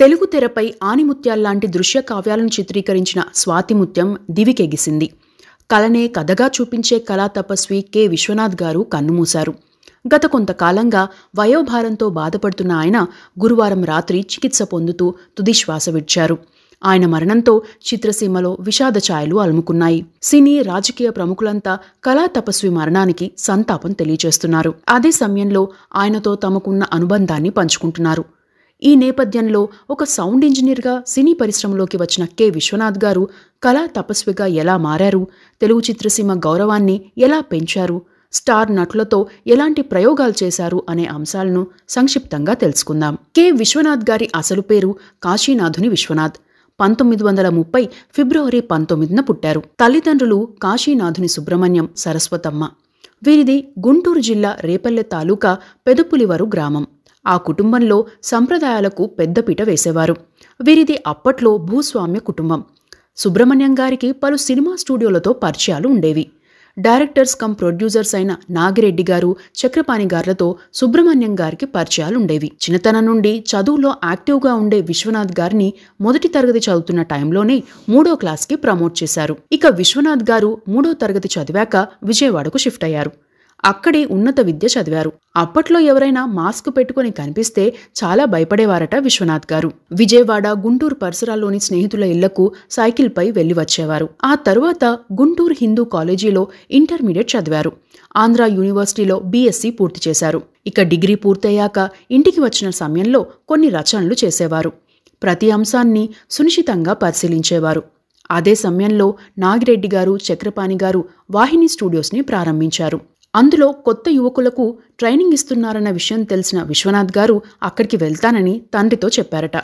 తెలుగు తెరపై ఆనిముత్యాల్లాంటి దృశ్య కావ్యాలను చిత్రీకరించిన స్వాతిముత్యం దివికెగిసింది కలనే కథగా చూపించే కళా తపస్వి కె విశ్వనాథ్ గారు కన్నుమూశారు గత కొంతకాలంగా వయోభారంతో బాధపడుతున్న ఆయన గురువారం రాత్రి చికిత్స పొందుతూ తుదిశ్వాస విడ్చారు ఆయన మరణంతో చిత్రసీమలో విషాద ఛాయలు అలుముకున్నాయి సినీ రాజకీయ ప్రముఖులంతా కళా తపస్వి మరణానికి సంతాపం తెలియజేస్తున్నారు అదే సమయంలో ఆయనతో తమకున్న అనుబంధాన్ని పంచుకుంటున్నారు ఈ నేపథ్యంలో ఒక సౌండ్ ఇంజనీర్గా సినీ పరిశ్రమలోకి వచ్చిన కె విశ్వనాథ్ గారు కళా తపస్విగా ఎలా మారారు తెలుగు చిత్రసీమ గౌరవాన్ని ఎలా పెంచారు స్టార్ నటులతో ఎలాంటి ప్రయోగాలు చేశారు అనే అంశాలను సంక్షిప్తంగా తెలుసుకుందాం కె విశ్వనాథ్ గారి అసలు పేరు కాశీనాథుని విశ్వనాథ్ పంతొమ్మిది వందల ముప్పై ఫిబ్రవరి పంతొమ్మిదిన పుట్టారు తల్లిదండ్రులు కాశీనాథుని సుబ్రహ్మణ్యం సరస్వతమ్మ వీరిది గుంటూరు జిల్లా రేపల్లె తాలూకా పెదపులివరు గ్రామం ఆ కుటుంబంలో సంప్రదాయాలకు పెద్దపీట వేసేవారు వీరిది అప్పట్లో భూస్వామ్య కుటుంబం సుబ్రహ్మణ్యం గారికి పలు సినిమా స్టూడియోలతో పరిచయాలు ఉండేవి డైరెక్టర్స్ కమ్ ప్రొడ్యూసర్స్ అయిన నాగిరెడ్డి గారు చక్రపాణి గారులతో సుబ్రహ్మణ్యం గారికి పరిచయాలు ఉండేవి చిన్నతనం నుండి చదువులో యాక్టివ్గా ఉండే విశ్వనాథ్ గారిని మొదటి తరగతి చదువుతున్న టైంలోనే మూడో క్లాస్కి ప్రమోట్ చేశారు ఇక విశ్వనాథ్ గారు మూడో తరగతి చదివాక విజయవాడకు షిఫ్ట్ అయ్యారు అక్కడే ఉన్నత విద్య చదివారు అప్పట్లో ఎవరైనా మాస్క్ పెట్టుకుని కనిపిస్తే చాలా భయపడేవారట విశ్వనాథ్ గారు విజయవాడ గుంటూరు పరిసరాల్లోని స్నేహితుల ఇళ్లకు సైకిల్పై వెళ్లి వచ్చేవారు ఆ తరువాత గుంటూరు హిందూ కాలేజీలో ఇంటర్మీడియట్ చదివారు ఆంధ్ర యూనివర్సిటీలో బీఎస్సీ పూర్తి చేశారు ఇక డిగ్రీ పూర్తయ్యాక ఇంటికి వచ్చిన సమయంలో కొన్ని రచనలు చేసేవారు ప్రతి అంశాన్ని సునిశితంగా పరిశీలించేవారు అదే సమయంలో నాగిరెడ్డి గారు చక్రపాణి గారు వాహిని స్టూడియోస్ని ప్రారంభించారు అందులో కొత్త యువకులకు ట్రైనింగ్ ఇస్తున్నారన్న విషయం తెలిసిన విశ్వనాథ్ గారు అక్కడికి వెళ్తానని తండ్రితో చెప్పారట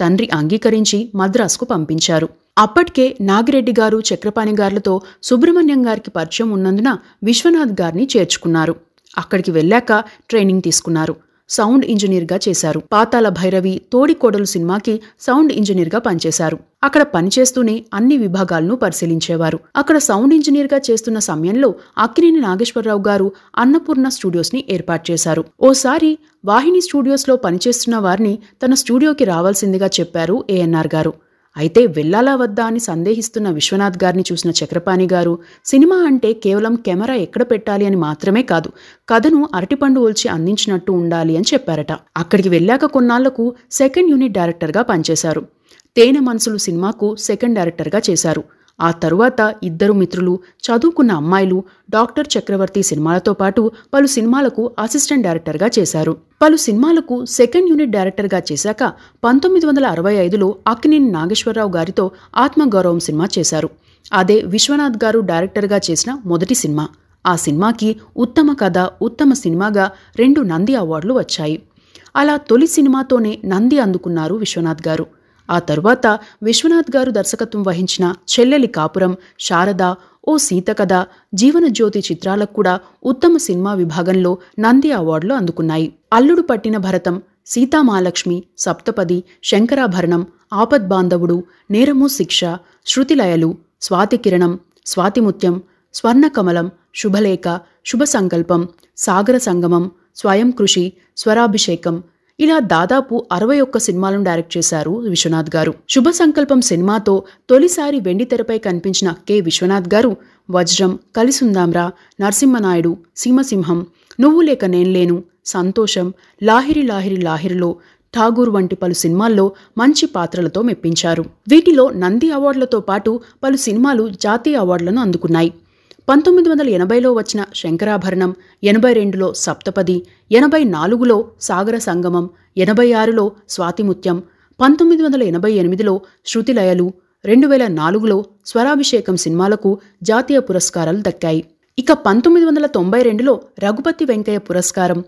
తండ్రి అంగీకరించి మద్రాసుకు పంపించారు అప్పటికే నాగిరెడ్డి గారు చక్రపాణి గారులతో సుబ్రహ్మణ్యం గారికి పరిచయం ఉన్నందున విశ్వనాథ్ గారిని చేర్చుకున్నారు అక్కడికి వెళ్ళాక ట్రైనింగ్ తీసుకున్నారు సౌండ్ ఇంజనీర్గా చేశారు పాతాల భైరవి తోడికోడలు సినిమాకి సౌండ్ ఇంజనీర్గా పనిచేశారు అక్కడ పనిచేస్తూనే అన్ని విభాగాలను పరిశీలించేవారు అక్కడ సౌండ్ ఇంజనీర్గా చేస్తున్న సమయంలో అక్కినేని నాగేశ్వరరావు గారు అన్నపూర్ణ స్టూడియోస్ని ఏర్పాటు చేశారు ఓసారి వాహిని స్టూడియోస్లో పనిచేస్తున్న వారిని తన స్టూడియోకి రావాల్సిందిగా చెప్పారు ఏఎన్ఆర్ గారు అయితే వెళ్ళాలా వద్దా అని సందేహిస్తున్న విశ్వనాథ్ గారిని చూసిన చక్రపాణి గారు సినిమా అంటే కేవలం కెమెరా ఎక్కడ పెట్టాలి అని మాత్రమే కాదు కథను అరటిపండు ఓల్చి అందించినట్టు ఉండాలి అని చెప్పారట అక్కడికి వెళ్ళాక కొన్నాళ్లకు సెకండ్ యూనిట్ డైరెక్టర్గా పనిచేశారు తేనె మనసులు సినిమాకు సెకండ్ డైరెక్టర్గా చేశారు ఆ తరువాత ఇద్దరు మిత్రులు చదువుకున్న అమ్మాయిలు డాక్టర్ చక్రవర్తి సినిమాలతో పాటు పలు సినిమాలకు అసిస్టెంట్ డైరెక్టర్గా చేశారు పలు సినిమాలకు సెకండ్ యూనిట్ డైరెక్టర్గా చేశాక పంతొమ్మిది వందల అరవై ఐదులో అక్కినేని నాగేశ్వరరావు గారితో ఆత్మగౌరవం సినిమా చేశారు అదే విశ్వనాథ్ గారు డైరెక్టర్గా చేసిన మొదటి సినిమా ఆ సినిమాకి ఉత్తమ కథ ఉత్తమ సినిమాగా రెండు నంది అవార్డులు వచ్చాయి అలా తొలి సినిమాతోనే నంది అందుకున్నారు విశ్వనాథ్ గారు ఆ తరువాత విశ్వనాథ్ గారు దర్శకత్వం వహించిన చెల్లెలి కాపురం శారద ఓ సీత కథ జీవనజ్యోతి చిత్రాలకు కూడా ఉత్తమ సినిమా విభాగంలో నంది అవార్డులు అందుకున్నాయి అల్లుడు పట్టిన భరతం సీతామహాలక్ష్మి సప్తపది శంకరాభరణం బాంధవుడు నేరము శిక్ష శృతిలయలు స్వాతికిరణం స్వాతిముత్యం స్వర్ణకమలం శుభలేఖ శుభ సంకల్పం సాగర సంగమం స్వయం కృషి స్వరాభిషేకం ఇలా దాదాపు అరవై ఒక్క సినిమాలను డైరెక్ట్ చేశారు విశ్వనాథ్ గారు శుభ సంకల్పం సినిమాతో తొలిసారి వెండి తెరపై కనిపించిన కె విశ్వనాథ్ గారు వజ్రం కలిసుందాంరా నరసింహనాయుడు సీమసింహం నువ్వు లేక నేను లేను సంతోషం లాహిరి లాహిరి లాహిరిలో ఠాగూర్ వంటి పలు సినిమాల్లో మంచి పాత్రలతో మెప్పించారు వీటిలో నంది అవార్డులతో పాటు పలు సినిమాలు జాతీయ అవార్డులను అందుకున్నాయి పంతొమ్మిది వందల ఎనభైలో వచ్చిన శంకరాభరణం ఎనభై రెండులో సప్తపది ఎనభై నాలుగులో సాగర సంగమం ఎనభై ఆరులో స్వాతిముత్యం పంతొమ్మిది వందల ఎనభై ఎనిమిదిలో శృతిలయలు రెండు వేల నాలుగులో స్వరాభిషేకం సినిమాలకు జాతీయ పురస్కారాలు దక్కాయి ఇక పంతొమ్మిది వందల తొంభై రెండులో రఘుపతి వెంకయ్య పురస్కారం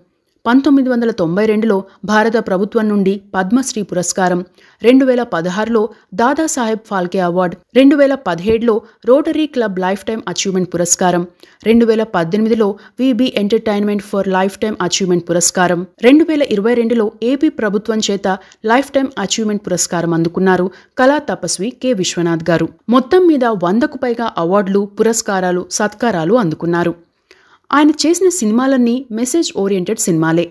పంతొమ్మిది వందల తొంభై రెండులో భారత ప్రభుత్వం నుండి పద్మశ్రీ పురస్కారం రెండు వేల పదహారులో దాదాసాహెబ్ ఫాల్కే అవార్డు రెండు వేల పదిహేడులో rotary club lifetime achievement పురస్కారం రెండు వేల పద్దెనిమిదిలో VB entertainment for lifetime achievement పురస్కారం రెండు వేల ఇరవై రెండులో ఏపీ ప్రభుత్వం చేత లైఫ్ టైం అచీవ్మెంట్ పురస్కారం అందుకున్నారు కళా తపస్వి కె విశ్వనాథ్ గారు మొత్తం మీద వందకు పైగా అవార్డులు పురస్కారాలు సత్కారాలు అందుకున్నారు ఆయన చేసిన సినిమాలన్నీ మెసేజ్ ఓరియంటెడ్ సినిమాలే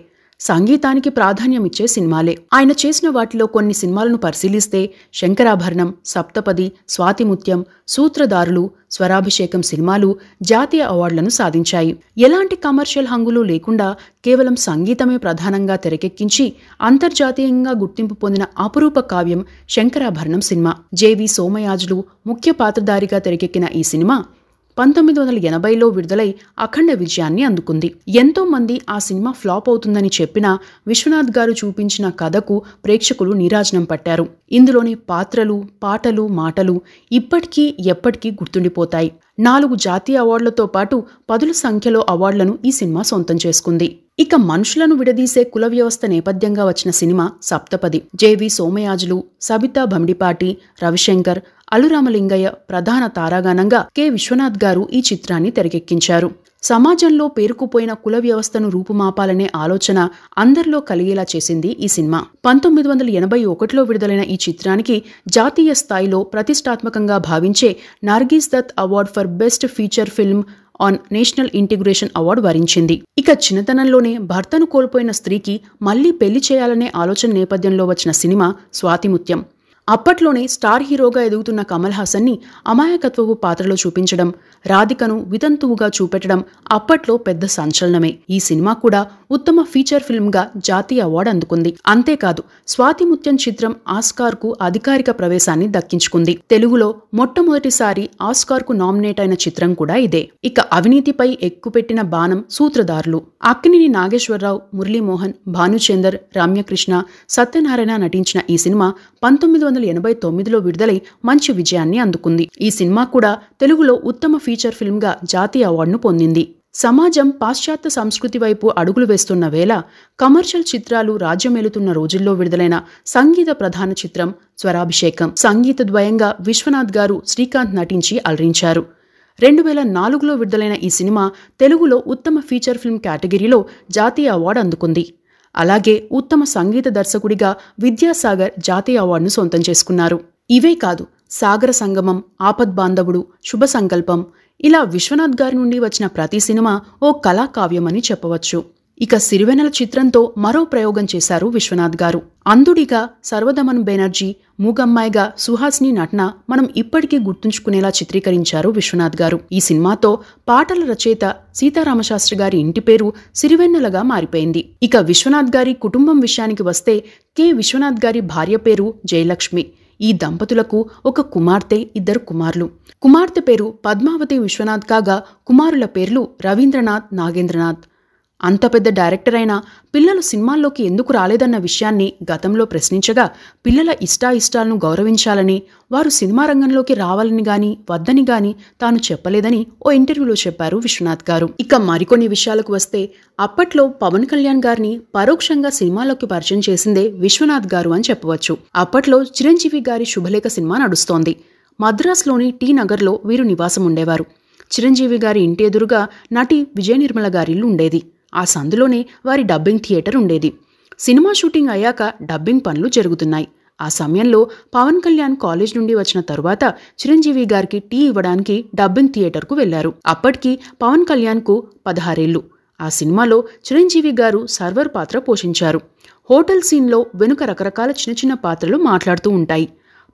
సంగీతానికి ప్రాధాన్యం ఇచ్చే సినిమాలే ఆయన చేసిన వాటిలో కొన్ని సినిమాలను పరిశీలిస్తే శంకరాభరణం సప్తపది స్వాతిముత్యం సూత్రధారులు స్వరాభిషేకం సినిమాలు జాతీయ అవార్డులను సాధించాయి ఎలాంటి కమర్షియల్ హంగులు లేకుండా కేవలం సంగీతమే ప్రధానంగా తెరకెక్కించి అంతర్జాతీయంగా గుర్తింపు పొందిన అపురూప కావ్యం శంకరాభరణం సినిమా జేవి సోమయాజులు ముఖ్య పాత్రధారిగా తెరకెక్కిన ఈ సినిమా పంతొమ్మిది వందల ఎనభైలో విడుదలై అఖండ విజయాన్ని అందుకుంది ఎంతో మంది ఆ సినిమా ఫ్లాప్ అవుతుందని చెప్పినా విశ్వనాథ్ గారు చూపించిన కథకు ప్రేక్షకులు నీరాజనం పట్టారు ఇందులోని పాత్రలు పాటలు మాటలు ఇప్పటికీ ఎప్పటికీ గుర్తుండిపోతాయి నాలుగు జాతీయ అవార్డులతో పాటు పదుల సంఖ్యలో అవార్డులను ఈ సినిమా సొంతం చేసుకుంది ఇక మనుషులను విడదీసే కుల వ్యవస్థ నేపథ్యంగా వచ్చిన సినిమా సప్తపది జేవి సోమయాజులు సబితా భమిడిపాటి రవిశంకర్ అలురామలింగయ్య ప్రధాన తారాగానంగా కె విశ్వనాథ్ గారు ఈ చిత్రాన్ని తెరకెక్కించారు సమాజంలో పేరుకుపోయిన కుల వ్యవస్థను రూపుమాపాలనే ఆలోచన అందరిలో కలిగేలా చేసింది ఈ సినిమా పంతొమ్మిది వందల ఎనభై ఒకటిలో విడుదలైన ఈ చిత్రానికి జాతీయ స్థాయిలో ప్రతిష్టాత్మకంగా భావించే Nargis Dutt award for best feature film on national integration award వరించింది ఇక చిన్నతనంలోనే భర్తను కోల్పోయిన స్త్రీకి మళ్లీ పెళ్లి చేయాలనే ఆలోచన నేపథ్యంలో వచ్చిన సినిమా స్వాతిముత్యం అప్పట్లోనే స్టార్ హీరోగా ఎదుగుతున్న కమల్ హాసన్ని అమాయకత్వపు పాత్రలో చూపించడం రాధికను వితంతువుగా చూపెట్టడం అప్పట్లో పెద్ద సంచలనమే ఈ సినిమా కూడా ఉత్తమ ఫీచర్ ఫిల్మ్గా జాతీయ అవార్డు అందుకుంది అంతేకాదు స్వాతిముత్యం చిత్రం ఆస్కార్కు అధికారిక ప్రవేశాన్ని దక్కించుకుంది తెలుగులో మొట్టమొదటిసారి ఆస్కార్కు నామినేట్ అయిన చిత్రం కూడా ఇదే ఇక అవినీతిపై ఎక్కుపెట్టిన బాణం సూత్రధారులు అక్కినిని నాగేశ్వరరావు మురళీమోహన్ భానుచందర్ రమ్యకృష్ణ సత్యనారాయణ నటించిన ఈ సినిమా పంతొమ్మిది వందల ఎనభై తొమ్మిదిలో విడుదలై మంచి విజయాన్ని అందుకుంది ఈ సినిమా కూడా తెలుగులో ఉత్తమ ఫీచర్ ఫిల్మ్గా జాతీయ అవార్డును పొందింది సమాజం పాశ్చాత్య సంస్కృతి వైపు అడుగులు వేస్తున్న వేళ కమర్షియల్ చిత్రాలు రాజ్యమేలుతున్న రోజుల్లో విడుదలైన సంగీత ప్రధాన చిత్రం స్వరాభిషేకం సంగీత ద్వయంగా విశ్వనాథ్ గారు శ్రీకాంత్ నటించి అలరించారు రెండు వేల నాలుగులో విడుదలైన ఈ సినిమా తెలుగులో ఉత్తమ ఫీచర్ ఫిల్మ్ కేటగిరీలో జాతీయ అవార్డు అందుకుంది అలాగే ఉత్తమ సంగీత దర్శకుడిగా విద్యాసాగర్ జాతీయ అవార్డును సొంతం చేసుకున్నారు ఇవే కాదు సాగర సంగమం ఆపద్ బాంధవుడు శుభ సంకల్పం ఇలా విశ్వనాథ్ గారి నుండి వచ్చిన ప్రతి సినిమా ఓ కళాకావ్యమని చెప్పవచ్చు ఇక సిరివెనల చిత్రంతో మరో ప్రయోగం చేశారు విశ్వనాథ్ గారు అందుడిగా సర్వదమన్ బెనర్జీ మూగమ్మాయిగా సుహాస్ని నటన మనం ఇప్పటికీ గుర్తుంచుకునేలా చిత్రీకరించారు విశ్వనాథ్ గారు ఈ సినిమాతో పాటల రచయిత సీతారామశాస్త్రి గారి ఇంటి పేరు సిరివెన్నెలగా మారిపోయింది ఇక విశ్వనాథ్ గారి కుటుంబం విషయానికి వస్తే కె విశ్వనాథ్ గారి భార్య పేరు జయలక్ష్మి ఈ దంపతులకు ఒక కుమార్తె ఇద్దరు కుమారులు కుమార్తె పేరు పద్మావతి విశ్వనాథ్ కాగా కుమారుల పేర్లు రవీంద్రనాథ్ నాగేంద్రనాథ్ అంత పెద్ద డైరెక్టర్ అయినా పిల్లలు సినిమాల్లోకి ఎందుకు రాలేదన్న విషయాన్ని గతంలో ప్రశ్నించగా పిల్లల ఇష్టాయిష్టాలను గౌరవించాలని వారు సినిమా రంగంలోకి రావాలని గాని వద్దని గాని తాను చెప్పలేదని ఓ ఇంటర్వ్యూలో చెప్పారు విశ్వనాథ్ గారు ఇక మరికొన్ని విషయాలకు వస్తే అప్పట్లో పవన్ కళ్యాణ్ గారిని పరోక్షంగా సినిమాలోకి పరిచయం చేసిందే విశ్వనాథ్ గారు అని చెప్పవచ్చు అప్పట్లో చిరంజీవి గారి శుభలేఖ సినిమా నడుస్తోంది మద్రాసులోని టీ నగర్లో వీరు నివాసం ఉండేవారు చిరంజీవి గారి ఇంటి ఎదురుగా నటి విజయ నిర్మల గారిల్లు ఉండేది ఆ సందులోనే వారి డబ్బింగ్ థియేటర్ ఉండేది సినిమా షూటింగ్ అయ్యాక డబ్బింగ్ పనులు జరుగుతున్నాయి ఆ సమయంలో పవన్ కళ్యాణ్ కాలేజ్ నుండి వచ్చిన తరువాత చిరంజీవి గారికి టీ ఇవ్వడానికి డబ్బింగ్ థియేటర్కు వెళ్లారు అప్పటికి పవన్ కళ్యాణ్కు పదహారేళ్లు ఆ సినిమాలో చిరంజీవి గారు సర్వర్ పాత్ర పోషించారు హోటల్ సీన్లో వెనుక రకరకాల చిన్న చిన్న పాత్రలు మాట్లాడుతూ ఉంటాయి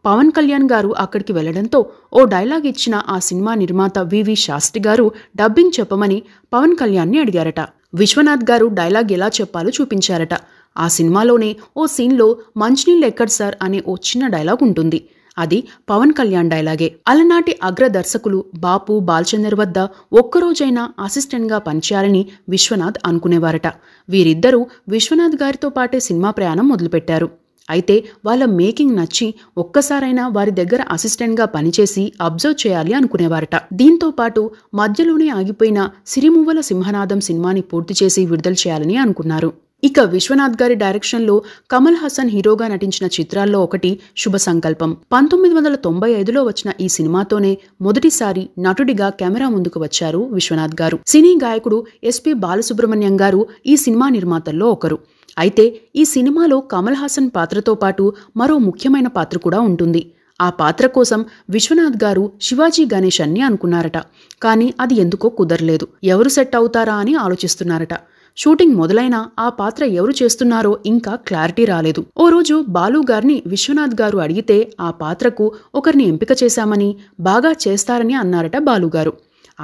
పవన్ కళ్యాణ్ గారు అక్కడికి వెళ్లడంతో ఓ డైలాగ్ ఇచ్చిన ఆ సినిమా నిర్మాత వివి శాస్త్రి గారు డబ్బింగ్ చెప్పమని పవన్ కళ్యాణ్ని అడిగారట విశ్వనాథ్ గారు డైలాగ్ ఎలా చెప్పాలో చూపించారట ఆ సినిమాలోనే ఓ సీన్లో మంచినీళ్ళు ఎక్కడ్ సార్ అనే ఓ చిన్న డైలాగ్ ఉంటుంది అది పవన్ కళ్యాణ్ డైలాగే అలనాటి అగ్ర దర్శకులు బాపు బాల్చందర్ వద్ద ఒక్కరోజైనా అసిస్టెంట్గా పనిచేయాలని విశ్వనాథ్ అనుకునేవారట వీరిద్దరూ విశ్వనాథ్ గారితో పాటే సినిమా ప్రయాణం మొదలుపెట్టారు అయితే వాళ్ళ మేకింగ్ నచ్చి ఒక్కసారైనా వారి దగ్గర అసిస్టెంట్గా పనిచేసి అబ్జర్వ్ చేయాలి అనుకునేవారట దీంతో పాటు మధ్యలోనే ఆగిపోయిన సిరిమువ్వల సింహనాదం సినిమాని పూర్తి చేసి విడుదల చేయాలని అనుకున్నారు ఇక విశ్వనాథ్ గారి డైరెక్షన్లో కమల్ హాసన్ హీరోగా నటించిన చిత్రాల్లో ఒకటి శుభ సంకల్పం పంతొమ్మిది వందల తొంభై ఐదులో వచ్చిన ఈ సినిమాతోనే మొదటిసారి నటుడిగా కెమెరా ముందుకు వచ్చారు విశ్వనాథ్ గారు సినీ గాయకుడు ఎస్పి బాలసుబ్రహ్మణ్యం గారు ఈ సినిమా నిర్మాతల్లో ఒకరు అయితే ఈ సినిమాలో కమల్ హాసన్ పాత్రతో పాటు మరో ముఖ్యమైన పాత్ర కూడా ఉంటుంది ఆ పాత్ర కోసం విశ్వనాథ్ గారు శివాజీ గణేష్ అన్ని అనుకున్నారట కానీ అది ఎందుకో కుదరలేదు ఎవరు సెట్ అవుతారా అని ఆలోచిస్తున్నారట షూటింగ్ మొదలైనా ఆ పాత్ర ఎవరు చేస్తున్నారో ఇంకా క్లారిటీ రాలేదు ఓ రోజు బాలు గారిని విశ్వనాథ్ గారు అడిగితే ఆ పాత్రకు ఒకరిని ఎంపిక చేశామని బాగా చేస్తారని అన్నారట బాలుగారు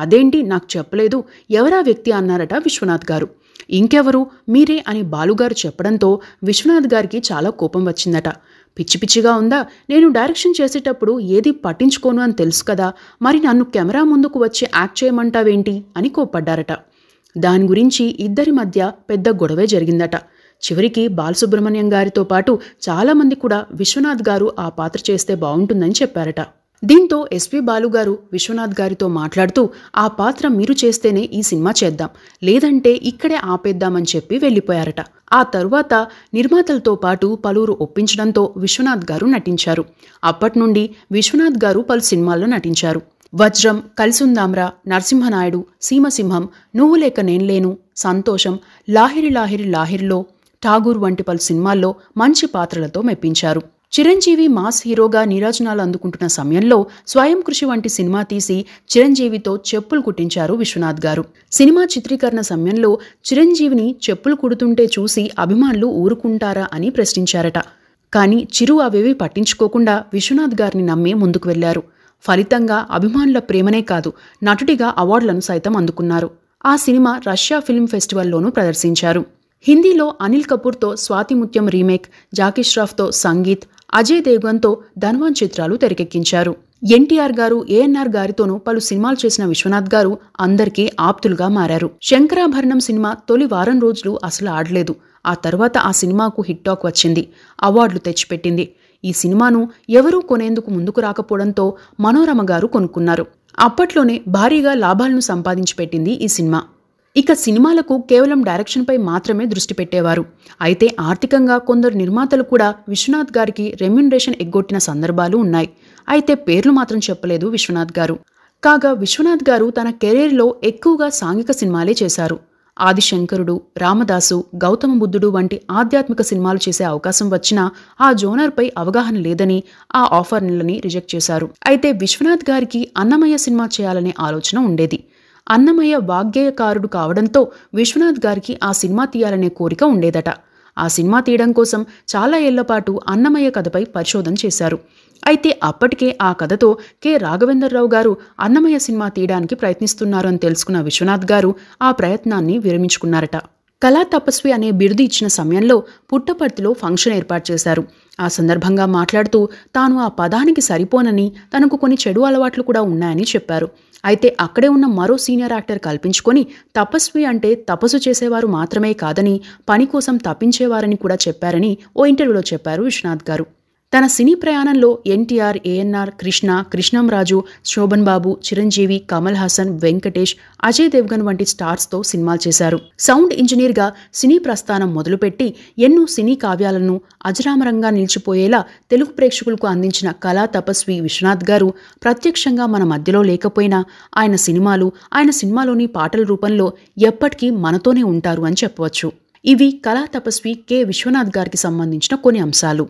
అదేంటి నాకు చెప్పలేదు ఎవరా వ్యక్తి అన్నారట విశ్వనాథ్ గారు ఇంకెవరు మీరే అని బాలుగారు చెప్పడంతో విశ్వనాథ్ గారికి చాలా కోపం వచ్చిందట పిచ్చి పిచ్చిగా ఉందా నేను డైరెక్షన్ చేసేటప్పుడు ఏది పట్టించుకోను అని తెలుసు కదా మరి నన్ను కెమెరా ముందుకు వచ్చి యాక్ట్ చేయమంటావేంటి అని కోప్పడ్డారట దాని గురించి ఇద్దరి మధ్య పెద్ద గొడవే జరిగిందట చివరికి బాలసుబ్రహ్మణ్యం గారితో పాటు చాలామంది కూడా విశ్వనాథ్ గారు ఆ పాత్ర చేస్తే బాగుంటుందని చెప్పారట దీంతో ఎస్పీ బాలుగారు విశ్వనాథ్ గారితో మాట్లాడుతూ ఆ పాత్ర మీరు చేస్తేనే ఈ సినిమా చేద్దాం లేదంటే ఇక్కడే ఆపేద్దామని చెప్పి వెళ్ళిపోయారట ఆ తరువాత నిర్మాతలతో పాటు పలువురు ఒప్పించడంతో విశ్వనాథ్ గారు నటించారు అప్పటి నుండి విశ్వనాథ్ గారు పలు సినిమాల్లో నటించారు వజ్రం కలిసుందాంరా నరసింహనాయుడు సీమసింహం నువ్వు లేక నేనులేను సంతోషం లాహిరి లాహిరి లాహిరిలో ఠాగూర్ వంటి పలు సినిమాల్లో మంచి పాత్రలతో మెప్పించారు చిరంజీవి మాస్ హీరోగా నీరాజనాలు అందుకుంటున్న సమయంలో స్వయం కృషి వంటి సినిమా తీసి చిరంజీవితో చెప్పులు కుట్టించారు విశ్వనాథ్ గారు సినిమా చిత్రీకరణ సమయంలో చిరంజీవిని చెప్పులు కుడుతుంటే చూసి అభిమానులు ఊరుకుంటారా అని ప్రశ్నించారట కానీ చిరు అవేవి పట్టించుకోకుండా విశ్వనాథ్ గారిని నమ్మే ముందుకు వెళ్లారు ఫలితంగా అభిమానుల ప్రేమనే కాదు నటుడిగా అవార్డులను సైతం అందుకున్నారు ఆ సినిమా రష్యా ఫిల్మ్ ఫెస్టివల్లోనూ ప్రదర్శించారు హిందీలో అనిల్ కపూర్తో స్వాతిముత్యం రీమేక్ జాకీ ష్రాఫ్తో సంగీత్ అజయ్ దేవ్గన్తో ధన్వాన్ చిత్రాలు తెరకెక్కించారు ఎన్టీఆర్ గారు ఏఎన్ఆర్ గారితోనూ పలు సినిమాలు చేసిన విశ్వనాథ్ గారు అందరికీ ఆప్తులుగా మారారు శంకరాభరణం సినిమా తొలి వారం రోజులు అసలు ఆడలేదు ఆ తర్వాత ఆ సినిమాకు హిట్టాక్ వచ్చింది అవార్డులు తెచ్చిపెట్టింది ఈ సినిమాను ఎవరూ కొనేందుకు ముందుకు రాకపోవడంతో మనోరమ గారు కొనుక్కున్నారు అప్పట్లోనే భారీగా లాభాలను సంపాదించి పెట్టింది ఈ సినిమా ఇక సినిమాలకు కేవలం డైరెక్షన్పై మాత్రమే దృష్టి పెట్టేవారు అయితే ఆర్థికంగా కొందరు నిర్మాతలు కూడా విశ్వనాథ్ గారికి రెమ్యునరేషన్ ఎగ్గొట్టిన సందర్భాలు ఉన్నాయి అయితే పేర్లు మాత్రం చెప్పలేదు విశ్వనాథ్ గారు కాగా విశ్వనాథ్ గారు తన కెరీర్లో ఎక్కువగా సాంఘిక సినిమాలే చేశారు ఆదిశంకరుడు రామదాసు గౌతమ బుద్ధుడు వంటి ఆధ్యాత్మిక సినిమాలు చేసే అవకాశం వచ్చినా ఆ జోనర్పై అవగాహన లేదని ఆ ఆఫర్లని రిజెక్ట్ చేశారు అయితే విశ్వనాథ్ గారికి అన్నమయ్య సినిమా చేయాలనే ఆలోచన ఉండేది అన్నమయ్య వాగ్గేయకారుడు కావడంతో విశ్వనాథ్ గారికి ఆ సినిమా తీయాలనే కోరిక ఉండేదట ఆ సినిమా తీయడం కోసం చాలా ఏళ్లపాటు అన్నమయ్య కథపై పరిశోధన చేశారు అయితే అప్పటికే ఆ కథతో కె రాఘవేంద్రరావు గారు అన్నమయ్య సినిమా తీయడానికి ప్రయత్నిస్తున్నారు అని తెలుసుకున్న విశ్వనాథ్ గారు ఆ ప్రయత్నాన్ని విరమించుకున్నారట కళా తపస్వి అనే బిరుదు ఇచ్చిన సమయంలో పుట్టపర్తిలో ఫంక్షన్ ఏర్పాటు చేశారు ఆ సందర్భంగా మాట్లాడుతూ తాను ఆ పదానికి సరిపోనని తనకు కొన్ని చెడు అలవాట్లు కూడా ఉన్నాయని చెప్పారు అయితే అక్కడే ఉన్న మరో సీనియర్ యాక్టర్ కల్పించుకొని తపస్వి అంటే తపస్సు చేసేవారు మాత్రమే కాదని పని కోసం తప్పించేవారని కూడా చెప్పారని ఓ ఇంటర్వ్యూలో చెప్పారు విశ్వనాథ్ గారు తన సినీ ప్రయాణంలో ఎన్టీఆర్ ఏఎన్ఆర్ కృష్ణ కృష్ణంరాజు శోభన్ బాబు చిరంజీవి కమల్ హాసన్ వెంకటేష్ అజయ్ దేవ్గన్ వంటి స్టార్స్తో సినిమాలు చేశారు సౌండ్ ఇంజనీర్గా సినీ ప్రస్థానం మొదలుపెట్టి ఎన్నో సినీ కావ్యాలను అజరామరంగా నిలిచిపోయేలా తెలుగు ప్రేక్షకులకు అందించిన కళా తపస్వి విశ్వనాథ్ గారు ప్రత్యక్షంగా మన మధ్యలో లేకపోయినా ఆయన సినిమాలు ఆయన సినిమాలోని పాటల రూపంలో ఎప్పటికీ మనతోనే ఉంటారు అని చెప్పవచ్చు ఇవి కళా తపస్వి కె విశ్వనాథ్ గారికి సంబంధించిన కొన్ని అంశాలు